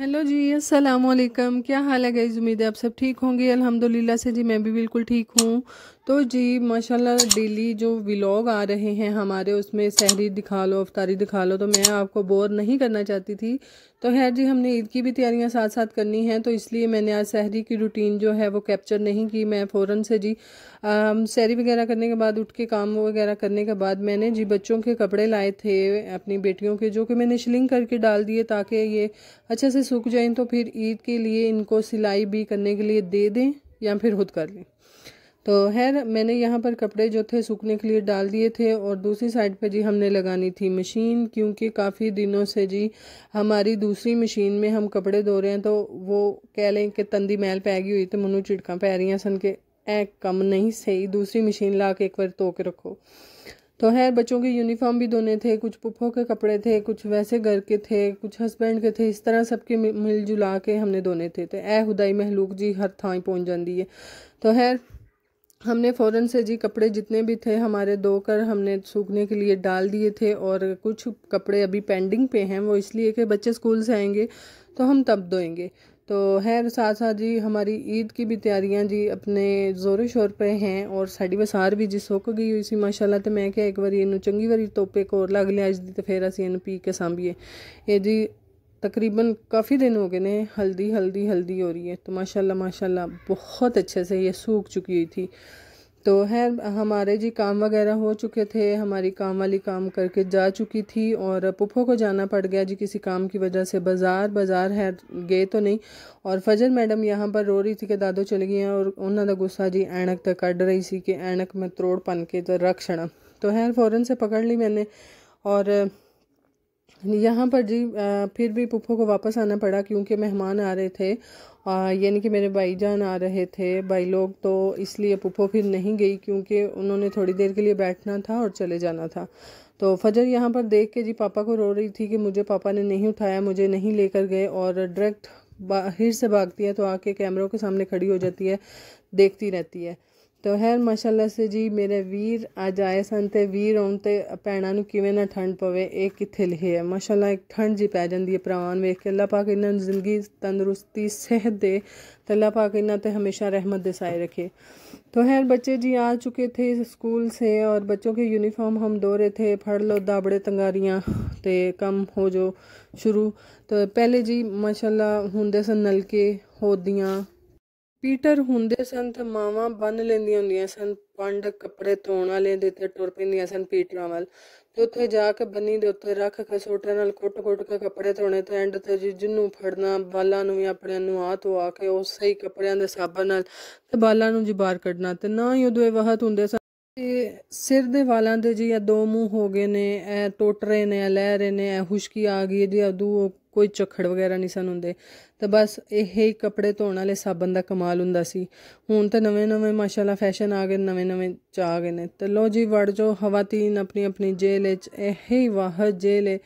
hello जी अस्सलाम वालेकुम क्या हाल है गई उम्मीद है आप सब ठीक होंगे अल्हम्दुलिल्लाह से जी मैं भी बिल्कुल ठीक हूँ तो जी माशाल्लाह डेली जो व्लॉग आ रहे हैं हमारे उसमें सहरी दिखा लो अफतारी दिखा लो तो मैं आपको बोर नहीं करना चाहती थी तो खैर जी हमने ईद की भी तैयारियां साथ साथ करनी हैं तो इसलिए मैंने आज सहरी की रूटीन जो है वो कैप्चर नहीं की मैं फ़ौरन से जी सहरी वगैरह करने के बाद उठ के काम वगैरह करने के बाद मैंने जी बच्चों के कपड़े लाए थे अपनी बेटियों के जो कि मैंने शिलिंग करके डाल दिए ताकि ये अच्छे से सूख जाएँ तो फिर ईद के लिए इनको सिलाई भी करने के लिए दे दें या फिर खुद कर लें तो खैर मैंने यहाँ पर कपड़े जो थे सूखने के लिए डाल दिए थे और दूसरी साइड पे जी हमने लगानी थी मशीन क्योंकि काफ़ी दिनों से जी हमारी दूसरी मशीन में हम कपड़े धो रहे हैं तो वो कह लें कि तंदी मैल पै गई हुई तो मनु झिड़क पै रही सन के ए कम नहीं सही दूसरी मशीन ला के एक बार धो के रखो तो खैर बच्चों के यूनिफॉर्म भी धोने थे कुछ पुप्पों के कपड़े थे कुछ वैसे घर के थे कुछ हस्बैंड के थे इस तरह सबके जुला के हमने धोने थे तो ए हुदाई महलूक जी हर थाई पहुँच जाती है तो खैर हमने फ़ौरन से जी कपड़े जितने भी थे हमारे धोकर हमने सूखने के लिए डाल दिए थे और कुछ कपड़े अभी पेंडिंग पे हैं वो इसलिए कि बच्चे स्कूल से आएंगे तो हम तब धोएंगे तो है साथ साथ जी हमारी ईद की भी तैयारियां जी अपने ज़ोर शोर पे हैं और साड़ी बसार भी जी सुक गई हुई सी माशाला तो मैं क्या एक बार ਇਹਨੂੰ ਚੰਗੀ बारी तोपे ਕੋਰ लग लिया इस दी तो फिर ਅਸੀਂ ਇਹਨੂੰ पी के ਸਾਂਭੀਏ ये जी तकरीबन काफ़ी दिन हो गए ने हल्दी हल्दी हल्दी हो रही है तो माशाल्लाह माशाल्लाह बहुत अच्छे से ये सूख चुकी हुई थी तो है हमारे जी काम वगैरह हो चुके थे हमारी काम वाली काम करके जा चुकी थी और पुप्पो को जाना पड़ गया जी किसी काम की वजह से बाज़ार बाज़ार है गए तो नहीं और फजर मैडम यहाँ पर रो रही थी कि दादो चले गए और उन्होंने का गुस्सा जी ऐनक तक कड़ रही थी कि ऐनक मैं त्रोड़ पन के तो रख छड़ा तो है फ़ौरन से पकड़ ली मैंने और यहाँ पर जी फिर भी पुप्पो को वापस आना पड़ा क्योंकि मेहमान आ रहे थे यानी कि मेरे भाईजान आ रहे थे भाई लोग तो इसलिए पुप्पो फिर नहीं गई क्योंकि उन्होंने थोड़ी देर के लिए बैठना था और चले जाना था तो फजर यहाँ पर देख के जी पापा को रो रही थी कि मुझे पापा ने नहीं उठाया मुझे नहीं लेकर गए और डायरेक्ट बाहर से भागती है तो आके कैमरों के सामने खड़ी हो जाती है देखती रहती है ਤਾਂ ਖੈਰ ਮਾਸ਼ਾਅੱਲਾ ਸੇ ਜੀ ਮੇਰੇ ਵੀਰ ਅੱਜ ਆਏ ਸਨ ਤੇ ਵੀਰ ਆਉਣ ਤੇ ਭੈਣਾਂ ਨੂੰ ਕਿਵੇਂ ਨਾ ਠੰਡ ਪਵੇ ਇਹ ਕਿੱਥੇ ਲਿਖੇ ਹੈ ਮਾਸ਼ਾਅੱਲਾ ਠੰਡ ਜੀ ਪੈ ਜਾਂਦੀ ਹੈ ਭਰਾਵਾਂ ਨੂੰ ਵੇਖ ਕੇ ਅੱਲਾ ਪਾਕ ਇਹਨਾਂ ਨੂੰ ਜ਼ਿੰਦਗੀ ਤੰਦਰੁਸਤੀ ਸਿਹਤ ਦੇ ਤੇ ਅੱਲਾ ਪਾਕ ਇਹਨਾਂ ਤੇ ਹਮੇਸ਼ਾ ਰਹਿਮਤ ਦੇ ਸਾਏ रखे तो खैर बच्चे जी आ चुके थे स्कूल से और बच्चों के यूनिफॉर्म हम दो रहे थे फड़ लो दाबड़े तंगारियाँ तो कम हो जो शुरू तो पहले जी माशाल्लाह होंगे सन नलके होदियाँ ਪੀਟਰ ਹੁੰਦੇ ਸਨ ਤਾਂ ਮਾਵਾਂ ਬੰਨ ਲੈਂਦੀਆਂ ਹੁੰਦੀਆਂ ਸਨ ਪੰਡ ਕੱਪੜੇ ਧੋਣ ਵਾਲੇ ਦੇ ਤੇ ਟੁਰ ਪੈਂਦੀਆਂ ਸਨ ਪੀਟਰਾਂ ਵੱਲ ਤੇ ਉੱਥੇ ਜਾ ਕੇ ਬੰਨੀ ਦੇ ਉੱਤੇ ਰੱਖ ਕੇ ਸੋਟੇ ਨਾਲ ਕੁੱਟ-ਕੁੱਟ ਕੇ ਕੱਪੜੇ ਧੋਣੇ ਤੇ ਐਂਡ ਤੇ ਜਿੰਨੂੰ ਫੜਨਾ ਬਾਲਾਂ ਨੂੰ ਵੀ ਆਪਣੇ ਨੂੰ ਆ ਤੋ ਆ ਕੇ ਉਸੇ ਹੀ ਕੱਪੜਿਆਂ ਦੇ ਸਾਬਣ ਨਾਲ ਤੇ ਬਾਲਾਂ ਨੂੰ ਜਿਬਾਰ ਕੱਢਣਾ ਤੇ ਨਾ ਹੀ ਉਹਦੇ ਵਹਤ ਹੁੰਦੇ ਤੇ ਸਿਰ ਦੇ ਵਾਲਾਂ ਦੇ ਜੀ ਦੋ ਮੂੰਹ ਹੋ ਗਏ ਨੇ ਇਹ ਟੁੱਟ ਰਹੇ ਨੇ ਇਹ ਲਹਿ ਰਹੇ ਨੇ ਇਹ ਖੁਸ਼ਕੀ ਆ ਗਈ ਜੀ ਅਦੂ ਕੋਈ ਚਖੜ ਵਗੈਰਾ ਨਹੀਂ ਸਨ ਹੁੰਦੇ ਤਾਂ ਬਸ ਇਹ ਹੀ ਕੱਪੜੇ ਧੋਣ ਵਾਲੇ ਸਾਬਣ ਦਾ ਕਮਾਲ ਹੁੰਦਾ ਸੀ ਹੁਣ ਤਾਂ ਨਵੇਂ-ਨਵੇਂ ਮਾਸ਼ਾਅੱਲਾ ਫੈਸ਼ਨ ਆ ਗਏ ਨਵੇਂ-ਨਵੇਂ ਚਾ ਆ ਗਏ ਨੇ ਤੇ ਲੋ ਜੀ ਵੜ ਜੋ ਹਵਾ ਤੀਨ ਆਪਣੀ ਆਪਣੀ ਜੇਲ੍ਹ ਵਿੱਚ ਇਹ ਹੀ ਵਾਹਦ ਜੇਲ੍ਹ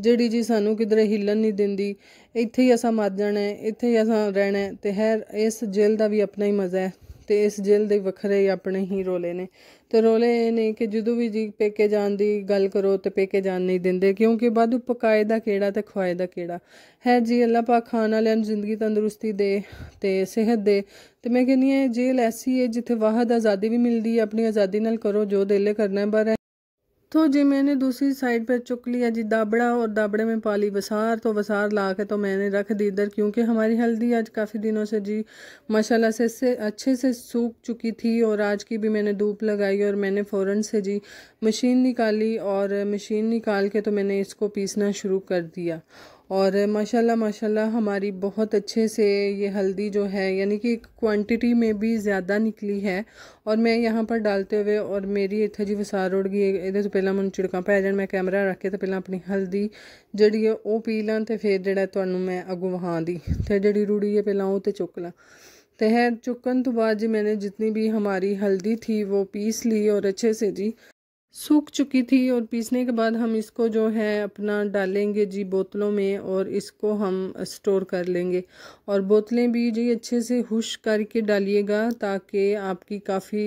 ਜਿਹੜੀ ਜੀ ਸਾਨੂੰ ਕਿਧਰੇ ਹਿੱਲਣ ਨਹੀਂ ਦਿੰਦੀ ਇੱਥੇ ਹੀ ਅਸਾਂ ਮਰ ਜਾਣਾ ਇੱਥੇ ਹੀ ਅਸਾਂ ਰਹਿਣਾ ਹੈ ਤੇ ਹੈ ਇਸ ਜੇਲ੍ਹ ਦਾ ਵੀ ਆਪਣਾ ਹੀ ਮਜ਼ਾ ਹੈ ਤੇ ਇਸ ਜੇਲ੍ਹ ਦੇ ਵੱਖਰੇ ਆਪਣੇ ਹੀ ਰੋਲੇ ਨੇ ਤੇ ਰੋਲੇ ਇਹ ਨੇ ਕਿ ਜਦੋਂ ਵੀ ਜੀ ਪੇਕੇ ਜਾਣ ਦੀ ਗੱਲ ਕਰੋ ਤੇ ਪੇਕੇ ਜਾਣ ਨਹੀਂ ਦਿੰਦੇ ਕਿਉਂਕਿ ਬਾਦੂ ਪਕਾਏ ਦਾ ਕਿਹੜਾ ਤੇ ਖਵਾਏ ਦਾ ਕਿਹੜਾ ਹੈ ਜੀ ਅੱਲਾਹ ਪਾਕ ਖਾਣ ਵਾਲਿਆਂ ਨੂੰ ਜ਼ਿੰਦਗੀ ਤੰਦਰੁਸਤੀ ਦੇ ਤੇ ਸਿਹਤ ਦੇ ਤੇ ਮੈਂ ਕਹਿੰਨੀ ਆ ਜੇਲ੍ਹ ਐਸੀ ਹੈ ਜਿੱਥੇ ਵਾਹਦ ਆਜ਼ਾਦੀ ਵੀ ਮਿਲਦੀ ਹੈ ਆਪਣੀ ਆਜ਼ਾਦੀ ਨਾਲ ਕਰੋ ਜੋ ਦਿਲੇ ਕਰਨਾ ਹੈ ਪਰ तो जी मैंने दूसरी साइड पर चुक लिया जी दाबड़ा और दाबड़े में पाली बसार तो बसार ला के तो मैंने रख दी इधर क्योंकि हमारी हल्दी आज काफ़ी दिनों से जी माशाल्लाह से, से अच्छे से सूख चुकी थी और आज की भी मैंने धूप लगाई और मैंने फ़ौरन से जी मशीन निकाली और मशीन निकाल के तो मैंने इसको पीसना शुरू कर दिया और माशाल्लाह माशाल्लाह हमारी बहुत अच्छे से ये हल्दी जो है यानी कि क्वांटिटी में भी ज़्यादा निकली है और मैं यहाँ पर डालते हुए और मेरी इतना जी वसार उड़ गई ਇਹਦੇ ਤੋਂ ਪਹਿਲਾਂ ਮੈਨੂੰ पै ਪੈ मैं कैमरा रख के तो पहला अपनी हल्दी ਹਲਦੀ ਜਿਹੜੀ ਹੈ ਉਹ ਪੀ ਲਾਂ ਤੇ ਫਿਰ मैं अगू वहाँ दी तो ਤੇ ਜਿਹੜੀ है पहला ਪਹਿਲਾਂ तो चुक लाँ तो है चुकन तो बाद जी मैंने जितनी भी हमारी हल्दी थी वो पीस ली और अच्छे से जी सूख चुकी थी और पीसने के बाद हम इसको जो है अपना डालेंगे जी बोतलों में और इसको हम स्टोर कर लेंगे और बोतलें भी जी अच्छे से हुश करके डालिएगा ताकि आपकी काफ़ी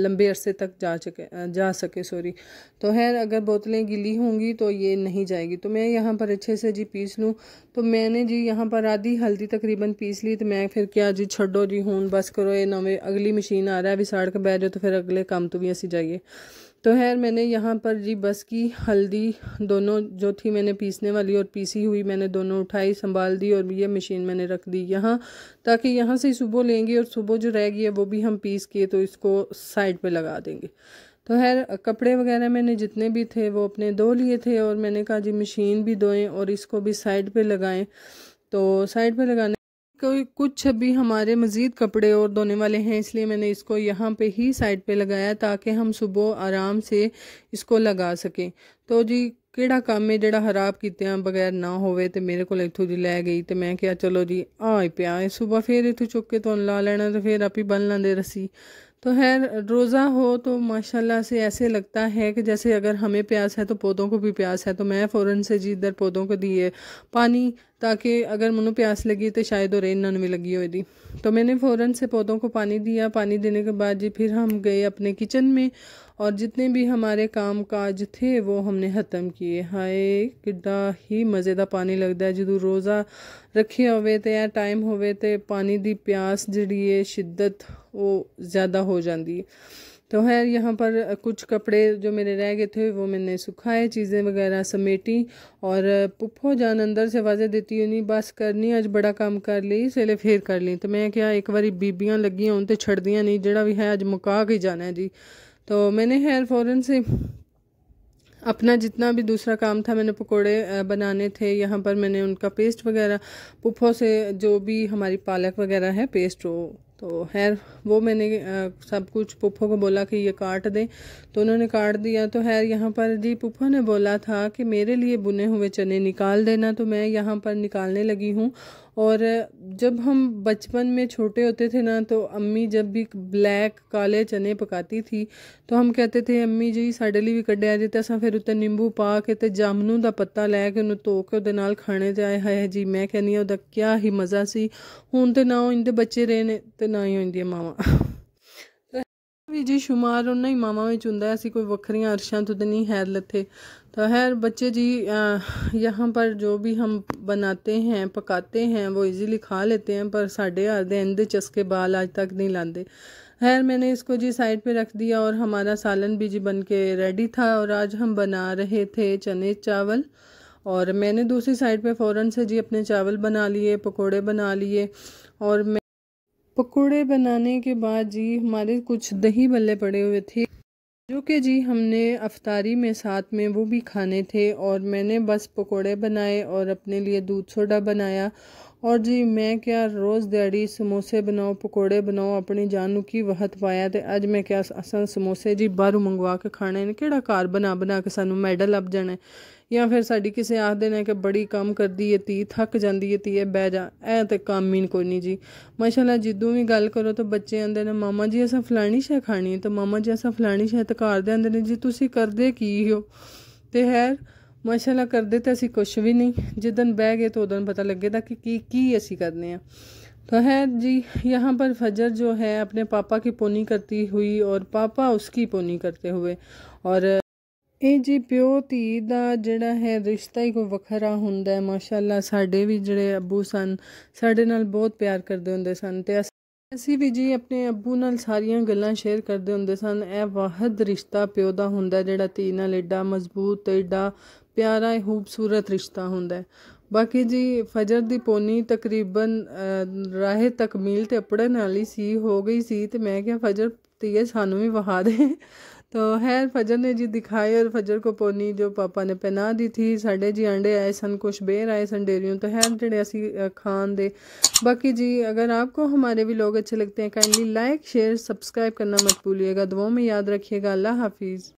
लंबे अरसे तक जा सके जा सके सॉरी तो खैर अगर बोतलें गिली होंगी तो ये नहीं जाएगी तो मैं यहाँ पर अच्छे से जी पीस लूँ तो मैंने जी यहाँ पर आधी हल्दी तकरीबन पीस ली तो मैं फिर क्या जी छो जी हूँ बस करो ये नवे अगली मशीन आ रहा है साड़ के बह जाओ तो फिर अगले काम तो भी ऐसी जाइए तो खैर मैंने यहाँ पर जी बस की हल्दी दोनों जो थी मैंने पीसने वाली और पीसी हुई मैंने दोनों उठाई संभाल दी और ये मशीन मैंने रख दी यहाँ ताकि यहाँ से सुबह लेंगे और सुबह जो रह गई है वो भी हम पीस के तो इसको साइड पे लगा देंगे तो खैर कपड़े वगैरह मैंने जितने भी थे वो अपने धो लिए थे और मैंने कहा जी मशीन भी धोएं और इसको भी साइड पर लगाएँ तो साइड पर लगाने कोई कुछ भी हमारे मज़ीद कपड़े और धोने वाले हैं इसलिए मैंने इसको यहाँ पे ही साइड पे लगाया ताकि हम सुबह आराम से इसको लगा सकें तो जी ਕਿਹੜਾ ਕੰਮ ਹੈ ਜਿਹੜਾ ਖਰਾਬ ਕੀਤਿਆਂ ਬਗੈਰ ਨਾ ਹੋਵੇ ਤੇ ਮੇਰੇ ਕੋਲ ਇੱਥੋਂ ਦੀ ਲੈ ਗਈ ਤੇ ਮੈਂ ਕਿਹਾ ਚਲੋ ਜੀ ਆ ਹੀ ਪਿਆ ਹੈ ਸਵੇਰ ਫੇਰ ਇੱਥੋਂ ਚੁੱਕ ਕੇ ਤੁਹਾਨੂੰ ਲਾ ਲੈਣਾ ਤੇ ਫੇਰ ਆਪ ਹੀ ਬੰਨ ਲੈਂਦੇ ਰਸੀ तो है रोज़ा हो तो माशाल्लाह से ऐसे लगता है कि जैसे अगर हमें प्यास है तो पौधों को भी प्यास है तो मैं फ़ौरन से जी इधर पौधों को दिए पानी ताकि अगर मनु प्यास लगी तो शायद और इन्होंने भी लगी होगी तो मैंने फ़ौरन से पौधों को पानी दिया पानी देने के बाद जी फिर हम गए अपने किचन में और जितने भी हमारे काम काज थे वो हमने ख़त्म किए हाय किड्डा ही मज़ेदार पानी लगता है जो रोज़ा ਹੋਵੇ हो टाइम हो पानी की प्यास ਦੀ शिद्दत वो ज्यादा हो जाती ਜ਼ਿਆਦਾ तो है यहाँ पर कुछ कपड़े जो मेरे रह गए थे वो मैंने सुखाए चीज़ें वगैरह समेटी और पुप्पो जान अंदर से आवाजें देती हुई नहीं बस करनी आज बड़ा काम कर ली इसलिए फिर कर ली तो मैं क्या एक बारी बीबियाँ लगियां उन तो छड़ नहीं जड़ा भी है आज मुका के जाना है जी तो मैंने हेयर फ़ौरन से अपना जितना भी दूसरा काम था मैंने पकोड़े बनाने थे यहाँ पर मैंने उनका पेस्ट वगैरह पुप्पो से जो भी हमारी पालक वगैरह है पेस्ट वो तो हेयर वो मैंने सब कुछ पुप्पो को बोला कि ये काट दें तो उन्होंने काट दिया तो हेयर यहाँ पर जी पुप्पो ने बोला था कि मेरे लिए बुने हुए चने निकाल देना तो मैं यहाँ पर निकालने लगी हूँ और जब हम बचपन में छोटे होते थे ना तो अम्मी जब भी ब्लैक काले चने पकाती थी तो हम कहते थे ਅੰਮੀ ਜੀ ਸਾਡੇ ਲਈ ਵੀ ਕੱਢਿਆ ਜੇ ਤੇ ਅਸਾਂ ਫਿਰ ਉੱਤੇ ਨਿੰਬੂ ਪਾ ਕੇ ਤੇ ਜਾਮਨੂ ਦਾ ਪੱਤਾ ਲੈ ਕੇ ਉਹਨੂੰ ਧੋ ਕੇ ਉਹਦੇ ਨਾਲ ਖਾਣੇ ਜਾਏ ਹੈ ਜੀ ਮੈਂ ਕਹਿੰਨੀ ਉਹਦਾ ਕੀ ਹੀ ਮਜ਼ਾ ਸੀ ਹੁਣ ਤੇ ਨਾ ਉਹ ਇੰਦੇ ਬੱਚੇ ਰਹੇ ਨੇ ਤੇ ਨਾ ਹੀ ਉਹਦੀਆਂ ਮਾਵਾਂ ਜੀ ਸ਼ੁਮਾਰ ਉਹਨਾਂ ਹੀ ਮਾਵਾਂ ਵਿੱਚ ਹੁੰਦਾ ਹੈ ਅਸੀਂ ਕੋਈ ਵੱਖਰੀਆਂ ਅਰਸ਼ਾਂ ਤੋਂ ਨਹੀਂ ਹੈ तो खैर बच्चे जी यहाँ पर जो भी हम बनाते हैं पकाते हैं वो इजीली खा लेते हैं पर साढ़े घर के चस्के बाल आज तक नहीं लाते खैर मैंने इसको जी साइड पे रख दिया और हमारा सालन भी जी बन के रेडी था और आज हम बना रहे थे चने चावल और मैंने दूसरी साइड पर फ़ौरन से जी अपने चावल बना लिए पकौड़े बना लिए और मैं पकोड़े बनाने के बाद जी हमारे कुछ दही बल्ले पड़े हुए थे जो कि जी हमने अफतारी में साथ में वो भी खाने थे और मैंने बस पकोड़े बनाए और अपने लिए दूध सोडा बनाया और जी मैं क्या रोज़ दिहाड़ी समोसे बनाओ पकोड़े बनाओ अपनी जानू की वहत पाया तो अज मैं क्या असा समोसे जी बाहरों मंगवा के खाने ने केड़ा घर बना बना के सू मेडल लग जाने ਜਾਂ ਫਿਰ ਸਾਡੀ ਕਿਸੇ ਆਖਦੇ ਨੇ ਕਿ ਬੜੀ ਕੰਮ ਕਰਦੀ ਏ ਤੀ ਥੱਕ ਜਾਂਦੀ ਏ ਤੀ ਇਹ ਬਹਿ ਜਾ ਐ ਤੇ ਕੰਮ ਹੀ ਕੋਈ ਨਹੀਂ ਜੀ ਮਾਸ਼ਾਅੱਲਾ ਜਿੱਦੋਂ ਵੀ ਗੱਲ ਕਰੋ ਤਾਂ ਬੱਚੇ ਆਂਦੇ ਨੇ ਮਾਮਾ ਜੀ ਅਸਾਂ ਫਲਾਣੀ ਸ਼ੈ ਖਾਣੀ ਹੈ ਤਾਂ ਮਾਮਾ ਜੀ ਅਸਾਂ ਫਲਾਣੀ ਸ਼ੈ ਤਾਂ ਘਰ ਦੇ ਆਂਦੇ ਨੇ ਜੀ ਤੁਸੀਂ ਕਰਦੇ ਕੀ ਹੋ ਤੇ ਹੈ ਮਾਸ਼ਾਅੱਲਾ ਕਰਦੇ ਤਾਂ ਅਸੀਂ ਕੁਝ ਵੀ ਨਹੀਂ ਜਿੱਦਨ ਬਹਿ ਗਏ ਤਾਂ ਉਦੋਂ ਪਤਾ ਲੱਗੇਦਾ ਕਿ ਕੀ ਕੀ ਅਸੀਂ ਕਰਨੇ ਆ तो है जी यहाँ पर फजर जो है अपने पापा की पोनी करती हुई और पापा उसकी पोनी करते हुए और ਇਹ ਜੀ ਪਿਓ ਧੀ ਦਾ ਜਿਹੜਾ ਹੈ ਰਿਸ਼ਤਾ ਹੀ ਕੋ ਵੱਖਰਾ ਹੁੰਦਾ ਹੈ ਮਾਸ਼ਾਅੱਲਾ ਸਾਡੇ ਵੀ ਜਿਹੜੇ ਅੱਬੂ ਸਨ ਸਾਡੇ ਨਾਲ ਬਹੁਤ ਪਿਆਰ ਕਰਦੇ ਹੁੰਦੇ ਸਨ ਤੇ ਅਸੀਂ ਵੀ ਜੀ ਆਪਣੇ ਅੱਬੂ ਨਾਲ ਸਾਰੀਆਂ ਗੱਲਾਂ ਸ਼ੇਅਰ ਕਰਦੇ ਹੁੰਦੇ ਸਨ ਇਹ ਵਾਹਦ ਰਿਸ਼ਤਾ ਪਿਓ ਦਾ ਹੁੰਦਾ ਜਿਹੜਾ ਧੀ ਨਾਲ ਏਡਾ ਮਜ਼ਬੂਤ ਤੇ ਏਡਾ ਪਿਆਰਾ ਤੇ ਖੂਬਸੂਰਤ ਰਿਸ਼ਤਾ ਹੁੰਦਾ ਹੈ ਬਾਕੀ ਜੀ ਫਜਰ ਦੀ ਪੋਨੀ ਤਕਰੀਬਨ ਰਾਹ ਤਕਮੀਲ ਤੇ ਅਪੜਨ ਵਾਲੀ ਸੀ ਹੋ ਗਈ ਸੀ ਤੇ ਮੈਂ ਕਿਹਾ ਫਜਰ ਤੀਏ ਸਾਨੂੰ ਵੀ ਵਹਾ ਦੇ तो खैर फजर ने जी दिखाई और फजर को पोनी जो पापा ने पहना दी थी साढ़े जी अंडे आए सन कुछ बेर आए सन ਡੇਰੀਓं तो है जड़े असी खान दे बाकी जी अगर आपको हमारे भी लोग अच्छे लगते हैं काइंडली लाइक शेयर सब्सक्राइब करना मत भूलिएगा दुआओं में याद रखिएगा अल्लाह हाफिज़